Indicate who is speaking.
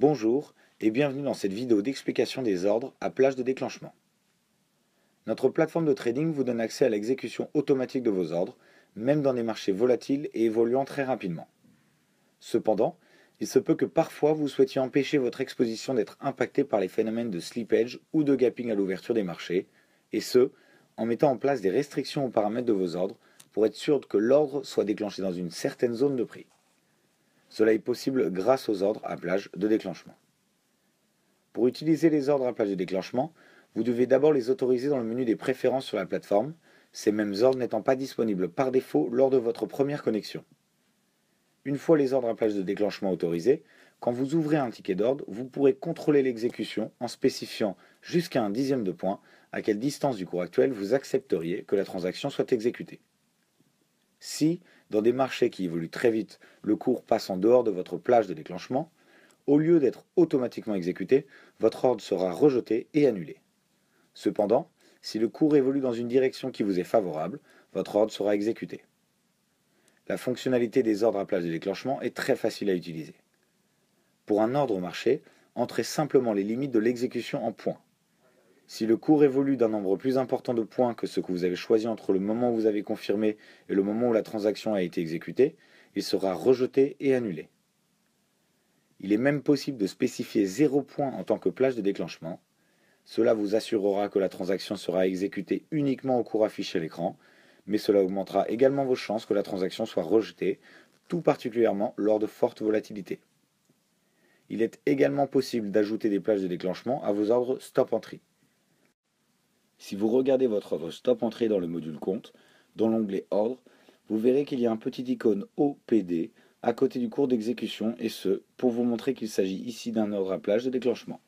Speaker 1: Bonjour et bienvenue dans cette vidéo d'explication des ordres à plage de déclenchement. Notre plateforme de trading vous donne accès à l'exécution automatique de vos ordres, même dans des marchés volatiles et évoluant très rapidement. Cependant, il se peut que parfois vous souhaitiez empêcher votre exposition d'être impactée par les phénomènes de slippage ou de gapping à l'ouverture des marchés, et ce, en mettant en place des restrictions aux paramètres de vos ordres pour être sûr que l'ordre soit déclenché dans une certaine zone de prix. Cela est possible grâce aux ordres à plage de déclenchement. Pour utiliser les ordres à plage de déclenchement, vous devez d'abord les autoriser dans le menu des préférences sur la plateforme, ces mêmes ordres n'étant pas disponibles par défaut lors de votre première connexion. Une fois les ordres à plage de déclenchement autorisés, quand vous ouvrez un ticket d'ordre, vous pourrez contrôler l'exécution en spécifiant jusqu'à un dixième de point à quelle distance du cours actuel vous accepteriez que la transaction soit exécutée. Si, dans des marchés qui évoluent très vite, le cours passe en dehors de votre plage de déclenchement, au lieu d'être automatiquement exécuté, votre ordre sera rejeté et annulé. Cependant, si le cours évolue dans une direction qui vous est favorable, votre ordre sera exécuté. La fonctionnalité des ordres à plage de déclenchement est très facile à utiliser. Pour un ordre au marché, entrez simplement les limites de l'exécution en points. Si le cours évolue d'un nombre plus important de points que ce que vous avez choisi entre le moment où vous avez confirmé et le moment où la transaction a été exécutée, il sera rejeté et annulé. Il est même possible de spécifier zéro point en tant que plage de déclenchement. Cela vous assurera que la transaction sera exécutée uniquement au cours affiché à l'écran, mais cela augmentera également vos chances que la transaction soit rejetée, tout particulièrement lors de fortes volatilités. Il est également possible d'ajouter des plages de déclenchement à vos ordres Stop Entry. Si vous regardez votre ordre stop entrée dans le module compte, dans l'onglet Ordre, vous verrez qu'il y a un petit icône OPD à côté du cours d'exécution et ce, pour vous montrer qu'il s'agit ici d'un ordre à plage de déclenchement.